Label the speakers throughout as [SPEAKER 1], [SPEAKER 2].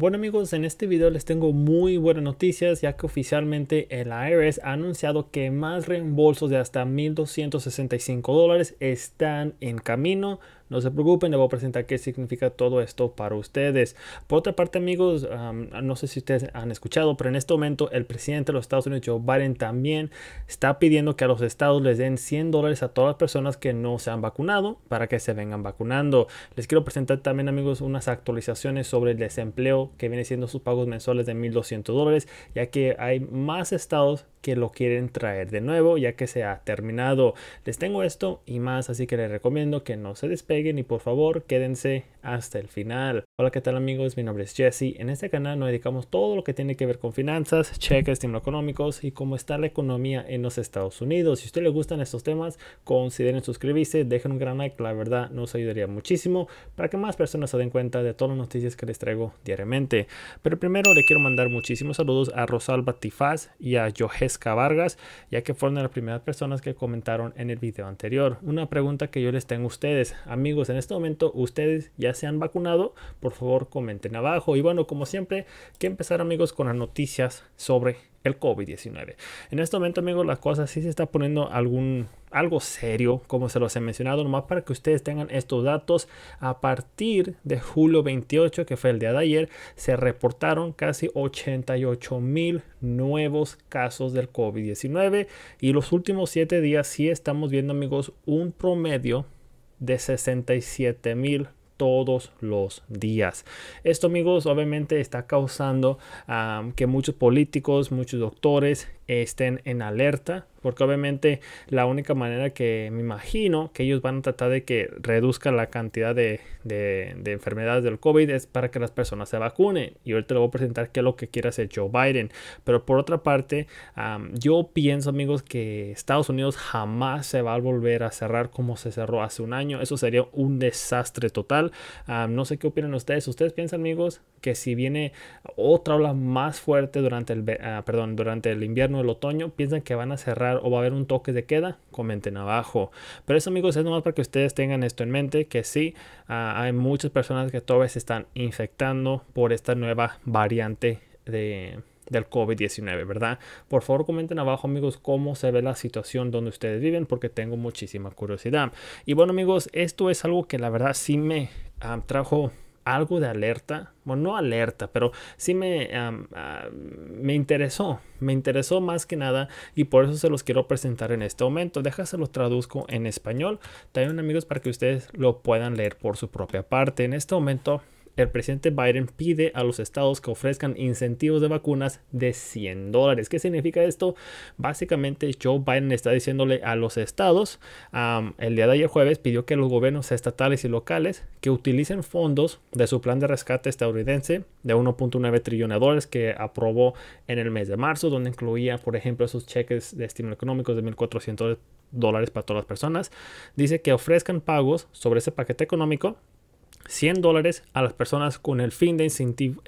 [SPEAKER 1] Bueno amigos, en este video les tengo muy buenas noticias ya que oficialmente el IRS ha anunciado que más reembolsos de hasta 1.265 dólares están en camino no se preocupen, les voy a presentar qué significa todo esto para ustedes. Por otra parte, amigos, no sé si ustedes han escuchado, pero en este momento el presidente de los Estados Unidos, Joe Biden, también está pidiendo que a los estados les den 100 dólares a todas las personas que no se han vacunado para que se vengan vacunando. Les quiero presentar también, amigos, unas actualizaciones sobre el desempleo que viene siendo sus pagos mensuales de 1.200 dólares, ya que hay más estados que lo quieren traer de nuevo ya que se ha terminado. Les tengo esto y más, así que les recomiendo que no se despeguen y por favor quédense hasta el final. Hola, ¿qué tal amigos? Mi nombre es Jesse. En este canal nos dedicamos todo lo que tiene que ver con finanzas, cheques, estímulos económicos y cómo está la economía en los Estados Unidos. Si a usted le gustan estos temas, consideren suscribirse, dejen un gran like, la verdad nos ayudaría muchísimo para que más personas se den cuenta de todas las noticias que les traigo diariamente. Pero primero le quiero mandar muchísimos saludos a Rosalba Tifaz y a Yohesca Vargas, ya que fueron las primeras personas que comentaron en el video anterior. Una pregunta que yo les tengo a ustedes. Amigos, en este momento ustedes ya se han vacunado, por favor comenten abajo. Y bueno, como siempre, que empezar amigos con las noticias sobre el COVID-19. En este momento amigos, la cosa sí se está poniendo algún algo serio, como se los he mencionado, nomás para que ustedes tengan estos datos. A partir de julio 28, que fue el día de ayer, se reportaron casi 88 mil nuevos casos del COVID-19 y los últimos 7 días sí estamos viendo, amigos, un promedio de 67 mil todos los días. Esto amigos obviamente está causando ah, que muchos políticos, muchos doctores estén en alerta porque obviamente la única manera que me imagino que ellos van a tratar de que reduzca la cantidad de, enfermedades del COVID es para que las personas se vacunen. Y ahorita lo voy a presentar qué es lo que quiere hacer Joe Biden. Pero por otra parte, yo pienso amigos que Estados Unidos jamás se va a volver a cerrar como se cerró hace un año. Eso sería un desastre total. no sé qué opinan ustedes. ¿Ustedes piensan amigos que si viene otra ola más fuerte durante el, ah, perdón, durante el invierno, el otoño, piensan que van a cerrar? o va a haber un toque de queda, comenten abajo. Pero eso amigos es nomás para que ustedes tengan esto en mente, que sí, ah, hay muchas personas que todavía se están infectando por esta nueva variante del COVID-19, ¿verdad? Por favor comenten abajo amigos cómo se ve la situación donde ustedes viven porque tengo muchísima curiosidad. Y bueno amigos, esto es algo que la verdad sí me ah, trajo algo de alerta, bueno, no alerta, pero sí me, ah, me interesó, me interesó más que nada y por eso se los quiero presentar en este momento. los traduzco en español, también amigos, para que ustedes lo puedan leer por su propia parte. En este momento el presidente Biden pide a los estados que ofrezcan incentivos de vacunas de 100 dólares. ¿Qué significa esto? Básicamente Joe Biden está diciéndole a los estados, el día de ayer jueves pidió que los gobiernos estatales y locales que utilicen fondos de su plan de rescate estadounidense de 1.9 trillones de dólares que aprobó en el mes de marzo, donde incluía, por ejemplo, esos cheques de estímulo económico de 1.400 dólares para todas las personas, dice que ofrezcan pagos sobre ese paquete económico 100 dólares a las personas con el fin de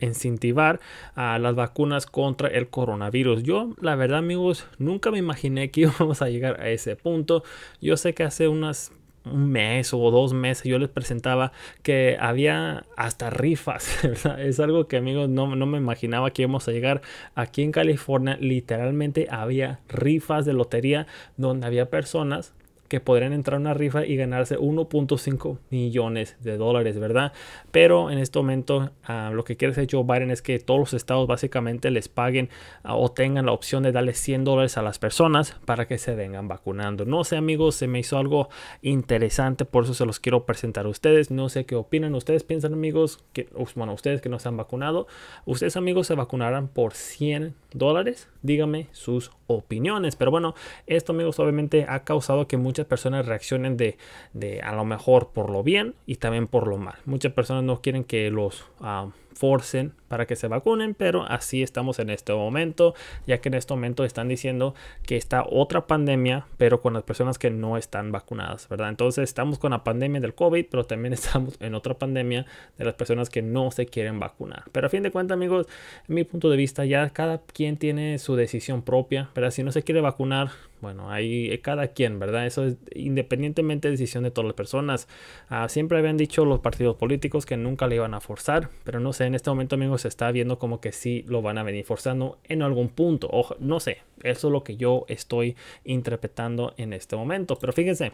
[SPEAKER 1] incentivar a las vacunas contra el coronavirus. Yo, la verdad, amigos, nunca me imaginé que íbamos a llegar a ese punto. Yo sé que hace unas un mes o dos meses yo les presentaba que había hasta rifas, Es algo que amigos no, no, me imaginaba que íbamos a llegar aquí en California. Literalmente había rifas de lotería donde había personas que podrían entrar a una rifa y ganarse 1.5 millones de dólares, ¿verdad? Pero en este momento ah, lo que quiere hacer Joe Biden es que todos los estados básicamente les paguen ah, o tengan la opción de darle 100 dólares a las personas para que se vengan vacunando. No sé amigos, se me hizo algo interesante, por eso se los quiero presentar a ustedes. No sé qué opinan, ustedes piensan amigos, que, bueno, ustedes que no se han vacunado, ustedes amigos se vacunarán por 100 dólares. Díganme sus opiniones. Pero bueno, esto amigos obviamente ha causado que muchas personas reaccionen de, de, a lo mejor por lo bien y también por lo mal. Muchas personas no quieren que los ah, forcen para que se vacunen, pero así estamos en este momento, ya que en este momento están diciendo que está otra pandemia, pero con las personas que no están vacunadas, ¿verdad? Entonces estamos con la pandemia del COVID, pero también estamos en otra pandemia de las personas que no se quieren vacunar. Pero a fin de cuentas, amigos, mi punto de vista, ya cada quien tiene su decisión propia, ¿verdad? Si no se quiere vacunar, bueno, hay eh, cada quien, ¿verdad? Eso es independientemente de decisión de todas las personas. Ah, siempre habían dicho los partidos políticos que nunca le iban a forzar, pero no sé, en este momento, amigos, se está viendo como que sí lo van a venir forzando en algún punto. O, no sé, eso es lo que yo estoy interpretando en este momento. Pero fíjense,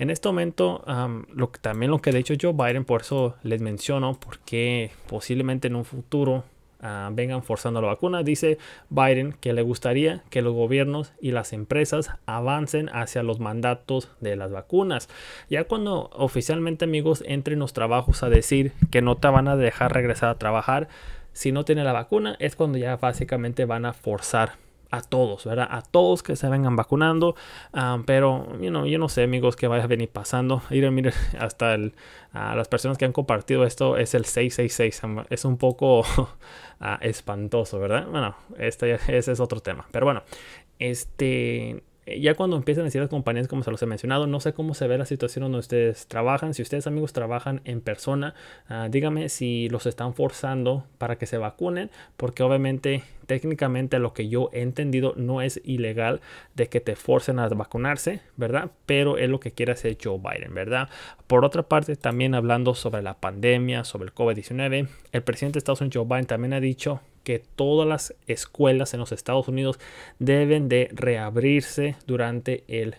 [SPEAKER 1] en este momento, lo que, también lo que de hecho yo, Biden, por eso les menciono, porque posiblemente en un futuro Ah, vengan forzando la vacuna. Dice Biden que le gustaría que los gobiernos y las empresas avancen hacia los mandatos de las vacunas. Ya cuando oficialmente amigos entren los trabajos a decir que no te van a dejar regresar a trabajar si no tiene la vacuna, es cuando ya básicamente van a forzar a todos, ¿verdad? A todos que se vengan vacunando. pero bueno, yo no sé, amigos, qué vaya a venir pasando. Miren, miren, hasta el, las personas que han compartido esto es el 666. Es un poco ah, espantoso, ¿verdad? Bueno, este, ese es otro tema. Pero bueno, este, eh, ya cuando empiezan a decir las compañías, como se los he mencionado, no sé cómo se ve la situación donde ustedes trabajan. Si ustedes, amigos, trabajan en persona, ah, dígame si los están forzando para que se vacunen, porque obviamente, técnicamente, lo que yo he entendido no es ilegal de que te forcen a vacunarse, ¿verdad? Pero es lo que quiere hacer Joe Biden, ¿verdad? Por otra parte, también hablando sobre la pandemia, sobre el COVID-19, el presidente de Estados Unidos, Joe Biden, también ha dicho que todas las escuelas en los Estados Unidos deben de reabrirse durante el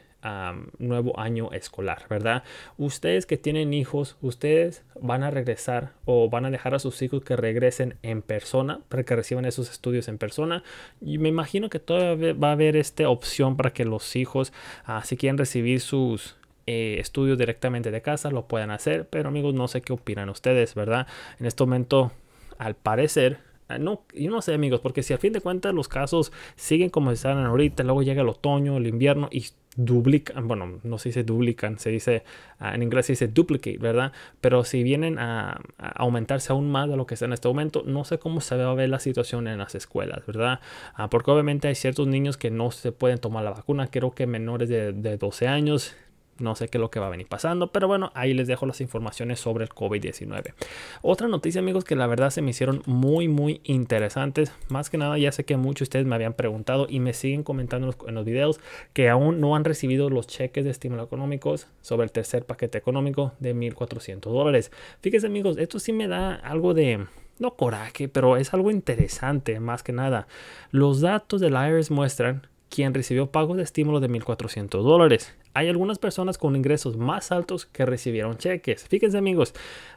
[SPEAKER 1] nuevo año escolar, ¿verdad? Ustedes que tienen hijos, ustedes van a regresar o van a dejar a sus hijos que regresen en persona para que reciban esos estudios en persona. Y me imagino que todavía va a haber esta opción para que los hijos, ah, si quieren recibir sus, eh, estudios directamente de casa, lo puedan hacer, pero amigos, no sé qué opinan ustedes, ¿verdad? En este momento, al parecer, Ah, no, yo no sé, amigos, porque si a fin de cuentas los casos siguen como están ahorita, luego llega el otoño, el invierno y duplican, bueno, no sé se duplican, se dice, ah, en inglés se dice duplicate, ¿verdad? Pero si vienen a, aumentarse aún más de lo que está en este momento, no sé cómo se va a ver la situación en las escuelas, ¿verdad? Ah, porque obviamente hay ciertos niños que no se pueden tomar la vacuna, creo que menores de, de 12 años, no sé qué es lo que va a venir pasando, pero bueno, ahí les dejo las informaciones sobre el COVID-19. Otra noticia, amigos, que la verdad se me hicieron muy, muy interesantes. Más que nada, ya sé que muchos de ustedes me habían preguntado y me siguen comentando en los, videos que aún no han recibido los cheques de estímulo económicos sobre el tercer paquete económico de 1.400 dólares. Fíjense, amigos, esto sí me da algo de no coraje, pero es algo interesante más que nada. Los datos del IRS muestran quien recibió pagos de estímulo de 1.400 dólares. Hay algunas personas con ingresos más altos que recibieron cheques. Fíjense amigos,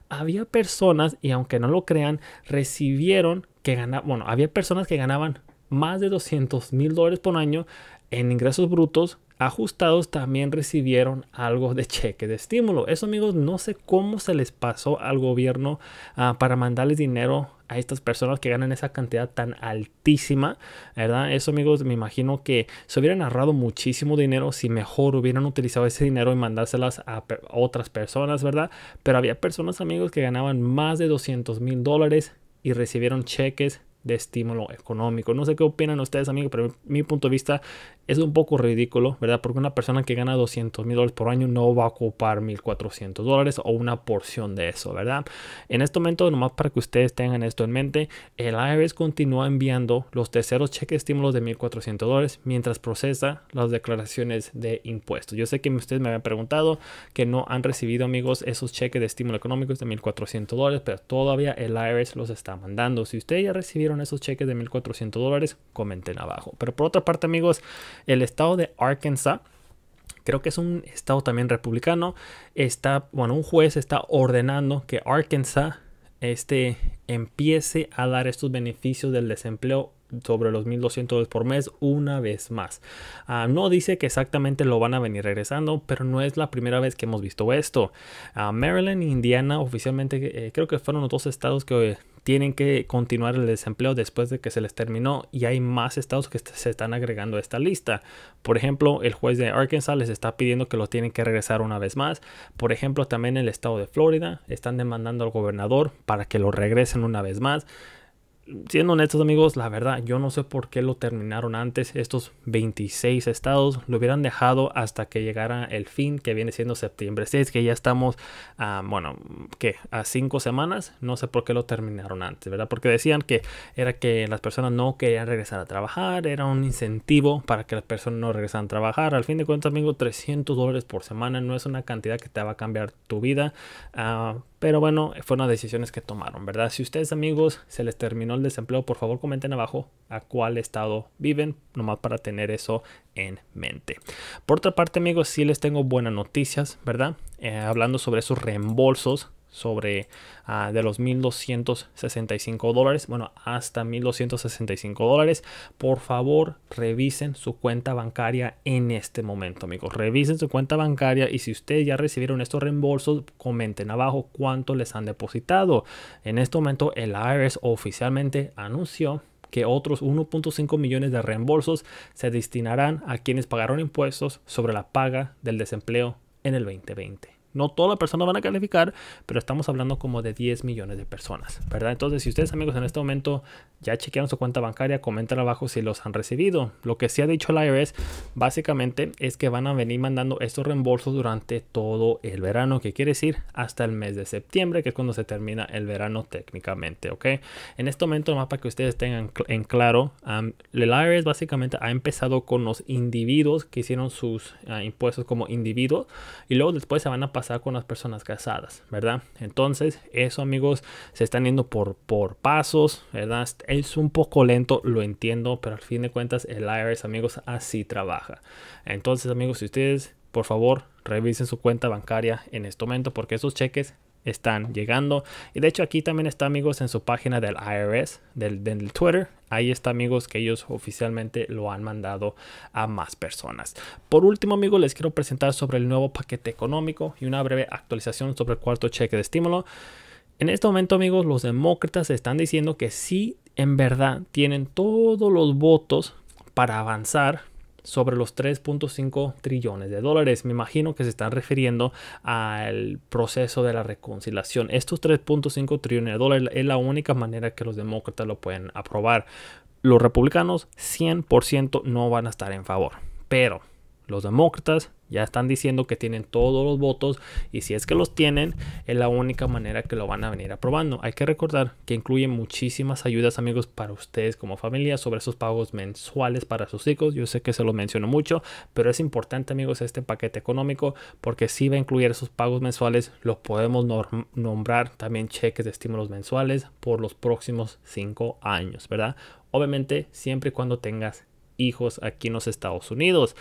[SPEAKER 1] había personas, y aunque no lo crean, recibieron que ganaban, bueno, había personas que ganaban más de 200 mil dólares por año en ingresos brutos ajustados también recibieron algo de cheque de estímulo. Eso amigos, no sé cómo se les pasó al gobierno ah, para mandarles dinero a estas personas que ganan esa cantidad tan altísima, ¿verdad? Eso amigos, me imagino que se hubieran ahorrado muchísimo dinero si mejor hubieran utilizado ese dinero y mandárselas a otras personas, ¿verdad? Pero había personas amigos que ganaban más de 200 mil dólares y recibieron cheques de estímulo económico. No sé qué opinan ustedes, amigos, pero mi punto de vista es un poco ridículo, ¿verdad? Porque una persona que gana 200 mil dólares por año no va a ocupar 1.400 dólares o una porción de eso, ¿verdad? En este momento, nomás para que ustedes tengan esto en mente, el IRS continúa enviando los terceros cheques de estímulos de 1.400 dólares mientras procesa las declaraciones de impuestos. Yo sé que ustedes me habían preguntado que no han recibido, amigos, esos cheques de estímulo económico de 1.400 dólares, pero todavía el IRS los está mandando. Si ustedes ya recibieron esos cheques de 1.400 dólares, comenten abajo. Pero por otra parte, amigos, el estado de Arkansas creo que es un estado también republicano, está, bueno, un juez está ordenando que Arkansas este, empiece a dar estos beneficios del desempleo sobre los 1.200 por mes una vez más. Ah, no dice que exactamente lo van a venir regresando, pero no es la primera vez que hemos visto esto. Ah, Maryland e Indiana oficialmente eh, creo que fueron los dos estados que eh, tienen que continuar el desempleo después de que se les terminó y hay más estados que se están agregando a esta lista. Por ejemplo, el juez de Arkansas les está pidiendo que lo tienen que regresar una vez más. Por ejemplo, también el estado de Florida están demandando al gobernador para que lo regresen una vez más siendo honestos amigos, la verdad, yo no sé por qué lo terminaron antes. Estos 26 estados lo hubieran dejado hasta que llegara el fin, que viene siendo septiembre 6, que ya estamos, a, bueno, que a 5 semanas. No sé por qué lo terminaron antes, ¿verdad? Porque decían que era que las personas no querían regresar a trabajar, era un incentivo para que las personas no regresaran a trabajar. Al fin de cuentas, amigo, 300 dólares por semana no es una cantidad que te va a cambiar tu vida. Ah, pero bueno, fueron las decisiones que tomaron, ¿verdad? Si ustedes amigos se les terminó el desempleo, por favor comenten abajo a cuál estado viven, nomás para tener eso en mente. Por otra parte amigos, sí les tengo buenas noticias, ¿verdad? Eh, hablando sobre esos reembolsos sobre ah, de los 1.265 dólares, bueno, hasta 1.265 dólares. Por favor, revisen su cuenta bancaria en este momento, amigos. Revisen su cuenta bancaria y si ustedes ya recibieron estos reembolsos, comenten abajo cuánto les han depositado. En este momento, el IRS oficialmente anunció que otros 1.5 millones de reembolsos se destinarán a quienes pagaron impuestos sobre la paga del desempleo en el 2020. No todas la personas van a calificar, pero estamos hablando como de 10 millones de personas, ¿verdad? Entonces, si ustedes amigos en este momento ya chequearon su cuenta bancaria, comenten abajo si los han recibido. Lo que sí ha dicho la IRS e básicamente es que van a venir mandando estos reembolsos durante todo el verano, que quiere decir hasta el mes de septiembre, que es cuando se termina el verano técnicamente, ¿ok? En este momento, más para que ustedes tengan en claro, um, IRS e básicamente ha empezado con los individuos que hicieron sus ah, impuestos como individuos y luego después se van a pasar con las personas casadas, ¿verdad? Entonces, eso amigos, se están yendo por, por pasos, ¿verdad? Es un poco lento, lo entiendo, pero al fin de cuentas el IRS, amigos, así trabaja. Entonces, amigos, si ustedes, por favor, revisen su cuenta bancaria en este momento porque esos cheques están llegando. Y de hecho aquí también está amigos en su página del IRS, del, del, Twitter. Ahí está amigos que ellos oficialmente lo han mandado a más personas. Por último amigos les quiero presentar sobre el nuevo paquete económico y una breve actualización sobre el cuarto cheque de estímulo. En este momento amigos los demócratas están diciendo que sí en verdad tienen todos los votos para avanzar sobre los 3.5 trillones de dólares. Me imagino que se están refiriendo al proceso de la reconciliación. Estos 3.5 trillones de dólares es la única manera que los demócratas lo pueden aprobar. Los republicanos 100% no van a estar en favor, pero los demócratas ya están diciendo que tienen todos los votos y si es que los tienen, es la única manera que lo van a venir aprobando. Hay que recordar que incluye muchísimas ayudas, amigos, para ustedes como familia sobre esos pagos mensuales para sus hijos. Yo sé que se lo menciono mucho, pero es importante, amigos, este paquete económico porque si va a incluir esos pagos mensuales, los podemos nombrar también cheques de estímulos mensuales por los próximos cinco años, ¿verdad? Obviamente, siempre y cuando tengas hijos aquí en los Estados Unidos.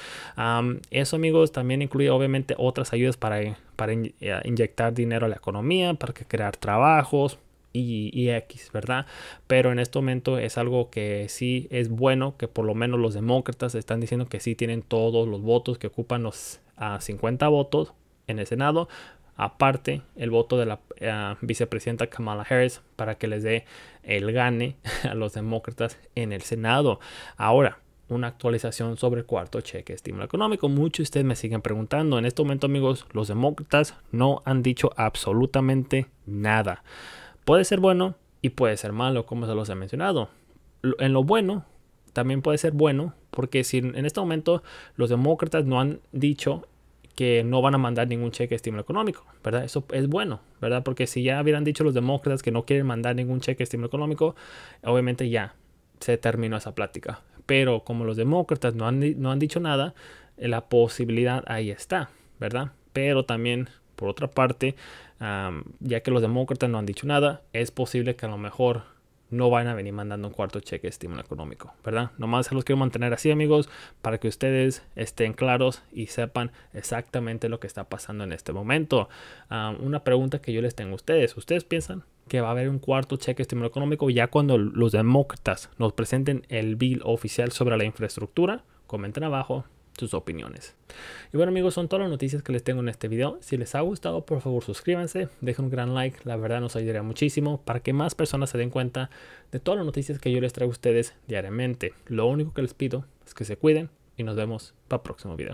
[SPEAKER 1] eso amigos también incluye obviamente otras ayudas para, para eh, inyectar dinero a la economía, para crear trabajos, y, X, ¿verdad? Pero en este momento es algo que sí es bueno, que por lo menos los demócratas están diciendo que sí tienen todos los votos, que ocupan los 50 ah, votos en el Senado, aparte el voto de la ah, vicepresidenta Kamala Harris para que les dé el gane a los demócratas en el Senado. Ahora, una actualización sobre el cuarto cheque de estímulo económico. Muchos de ustedes me siguen preguntando. En este momento, amigos, los demócratas no han dicho absolutamente nada. Puede ser bueno y puede ser malo, como se los he mencionado. En lo bueno, también puede ser bueno, porque si en este momento los demócratas no han dicho que no van a mandar ningún cheque de estímulo económico, ¿verdad? Eso es bueno, ¿verdad? Porque si ya hubieran dicho los demócratas que no quieren mandar ningún cheque de estímulo económico, obviamente ya se terminó esa plática pero como los demócratas no han, no han dicho nada, la posibilidad ahí está, ¿verdad? Pero también, por otra parte, ya que los demócratas no han dicho nada, es posible que a lo mejor no van a venir mandando un cuarto cheque de estímulo económico, ¿verdad? Nomás se los quiero mantener así, amigos, para que ustedes estén claros y sepan exactamente lo que está pasando en este momento. una pregunta que yo les tengo a ustedes. ¿Ustedes piensan que va a haber un cuarto cheque de estímulo económico ya cuando los demócratas nos presenten el bill oficial sobre la infraestructura. Comenten abajo sus opiniones. Y bueno amigos, son todas las noticias que les tengo en este video. Si les ha gustado, por favor suscríbanse, dejen un gran like, la verdad nos ayudaría muchísimo para que más personas se den cuenta de todas las noticias que yo les traigo a ustedes diariamente. Lo único que les pido es que se cuiden y nos vemos para el próximo video.